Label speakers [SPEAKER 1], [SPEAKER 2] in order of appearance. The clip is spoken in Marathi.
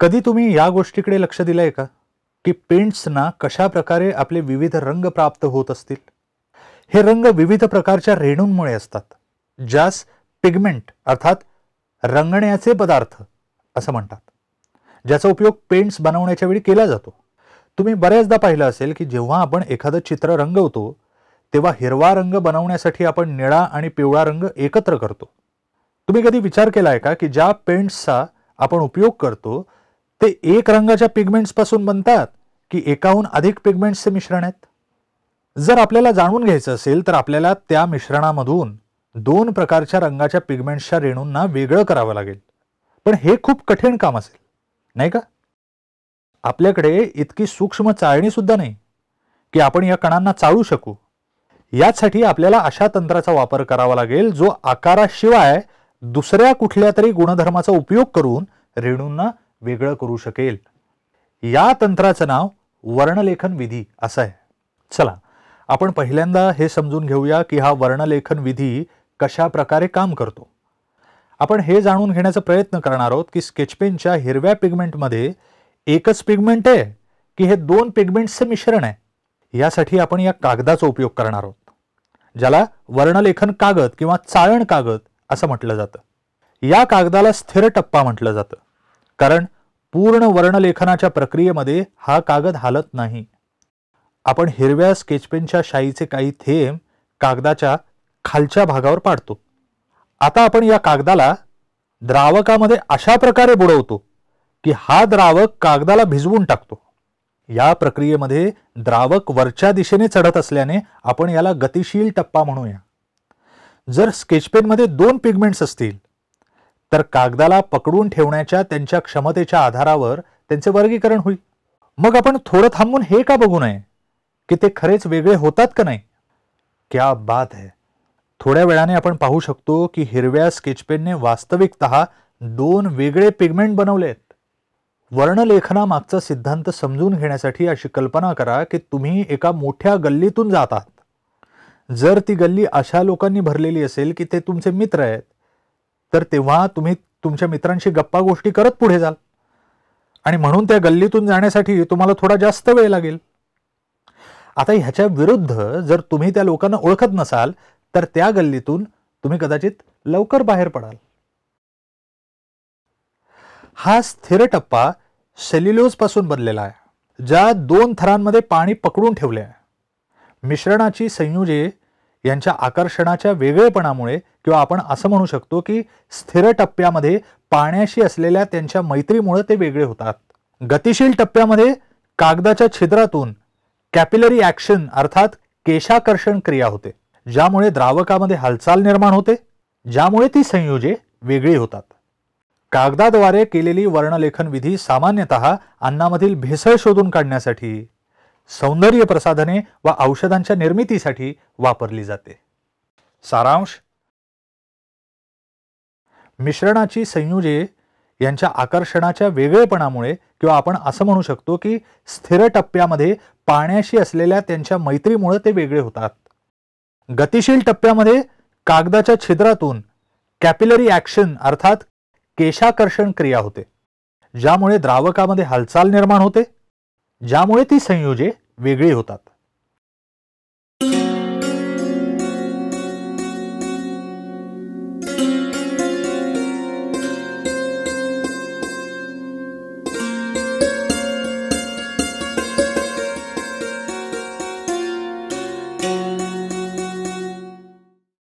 [SPEAKER 1] कधी तुम्ही या गोष्टीकडे लक्ष दिलंय का की पेंट्सना कशा प्रकारे आपले विविध रंग प्राप्त होत असतील हे रंग विविध प्रकारच्या रेणूंमुळे असतात ज्यास पिगमेंट अर्थात रंगण्याचे पदार्थ असं म्हणतात ज्याचा उपयोग पेंट्स बनवण्याच्या वेळी केला जातो तुम्ही बऱ्याचदा पाहिलं असेल की जेव्हा आपण एखादं चित्र रंगवतो तेव्हा हिरवा रंग बनवण्यासाठी आपण निळा आणि पिवळा रंग एकत्र करतो तुम्ही कधी विचार केला आहे का की ज्या पेंट्सचा आपण उपयोग करतो ते एक रंगाच्या पिगमेंट्सपासून बनतात की एकाहून अधिक पिगमेंट्सचे मिश्रण आहेत जर आपल्याला जाणून घ्यायचं असेल तर आपल्याला त्या मिश्रणामधून दोन प्रकारच्या रंगाच्या पिगमेंट्सच्या रेणूंना वेगळं करावं लागेल पण हे खूप कठीण काम असेल नाही का आपल्याकडे इतकी सूक्ष्म चाळणी सुद्धा नाही की आपण या कणांना चाळू शकू यासाठी आपल्याला अशा तंत्राचा वापर करावा लागेल जो आकाराशिवाय दुसऱ्या कुठल्या तरी गुणधर्माचा उपयोग करून रेणूंना वेगळं करू शकेल या तंत्राचं नाव वर्णलेखन विधी असं आहे चला आपण पहिल्यांदा हे समजून घेऊया की हा वर्णलेखन विधी कशा प्रकारे काम करतो आपण हे जाणून घेण्याचा प्रयत्न करणार आहोत की स्केचपेनच्या हिरव्या पिगमेंटमध्ये एकच पिगमेंट आहे की हे दोन पिगमेंटचं मिश्रण आहे यासाठी आपण या कागदाचा उपयोग करणार आहोत ज्याला वर्णलेखन कागद किंवा चाळण कागद असं म्हटलं जातं या कागदाला स्थिर टप्पा म्हटलं जातं कारण पूर्ण वर्णलेखनाच्या प्रक्रियेमध्ये हा कागद हालत नाही आपण हिरव्या स्केचपेनच्या शाईचे काही थेंब कागदाच्या खालच्या भागावर पाडतो आता आपण या कागदाला द्रावकामध्ये अशा प्रकारे बुडवतो की हा द्रावक कागदाला भिजवून टाकतो या प्रक्रियेमध्ये द्रावक वरच्या दिशेने चढत असल्याने आपण याला गतिशील टप्पा म्हणूया जर स्केचपेनमध्ये दोन पिगमेंट्स असतील तर कागदाला पकडून ठेवण्याच्या त्यांच्या क्षमतेच्या आधारावर त्यांचे वर्गीकरण होईल मग आपण थोडं थांबून हे का बघू नये की ते खरेच वेगळे होतात का नाही क्या बात है थोड्या वेळाने आपण पाहू शकतो की हिरव्या स्केचपेनने वास्तविकत दोन वेगळे पिगमेंट बनवलेत वर्णलेखनामागचा सिद्धांत समजून घेण्यासाठी अशी कल्पना करा की तुम्ही एका मोठ्या गल्लीतून जात आहात जर ती गल्ली अशा लोकांनी भरलेली असेल की ते तुमचे मित्र आहेत तर तेव्हा तुम्ही तुमच्या मित्रांशी गप्पा गोष्टी करत पुढे जाल आणि म्हणून त्या गल्लीतून जाण्यासाठी तुम्हाला थोडा जास्त वेळ लागेल आता ह्याच्या विरुद्ध जर तुम्ही त्या लोकांना ओळखत नसाल तर त्या गल्लीतून तुम्ही कदाचित लवकर बाहेर पडाल हा स्थिर टप्पा सेल्युलोज पासून बनलेला आहे ज्या दोन थरांमध्ये पाणी पकडून ठेवले आहे मिश्रणाची संयुजे यांच्या आकर्षणाच्या वेगळेपणामुळे किंवा आपण असं म्हणू शकतो की स्थिर टप्प्यामध्ये पाण्याशी असलेल्या त्यांच्या मैत्रीमुळे ते वेगळे होतात गतिशील टप्प्यामध्ये कागदाच्या छिद्रातून कॅपिलरी ऍक्शन अर्थात केशाकर्षण क्रिया होते ज्यामुळे द्रावकामध्ये हालचाल निर्माण होते ज्यामुळे ती संयोजे वेगळी होतात कागदाद्वारे केलेली वर्णलेखन विधी सामान्यत अन्नामधील भेसळ शोधून काढण्यासाठी सौंदर्य प्रसाधने व औषधांच्या निर्मितीसाठी वापरली जाते सारांश मिश्रणाची संयुजे यांच्या आकर्षणाच्या वेगळेपणामुळे किंवा आपण असं म्हणू शकतो की स्थिर टप्प्यामध्ये पाण्याशी असलेल्या त्यांच्या मैत्रीमुळे ते वेगळे होतात गतिशील टप्प्यामध्ये कागदाच्या छिद्रातून कॅपिलरी ॲक्शन अर्थात केशाकर्षण क्रिया होते ज्यामुळे द्रावकामध्ये हालचाल निर्माण होते ज्यामुळे ती संयोजे वेगळी होतात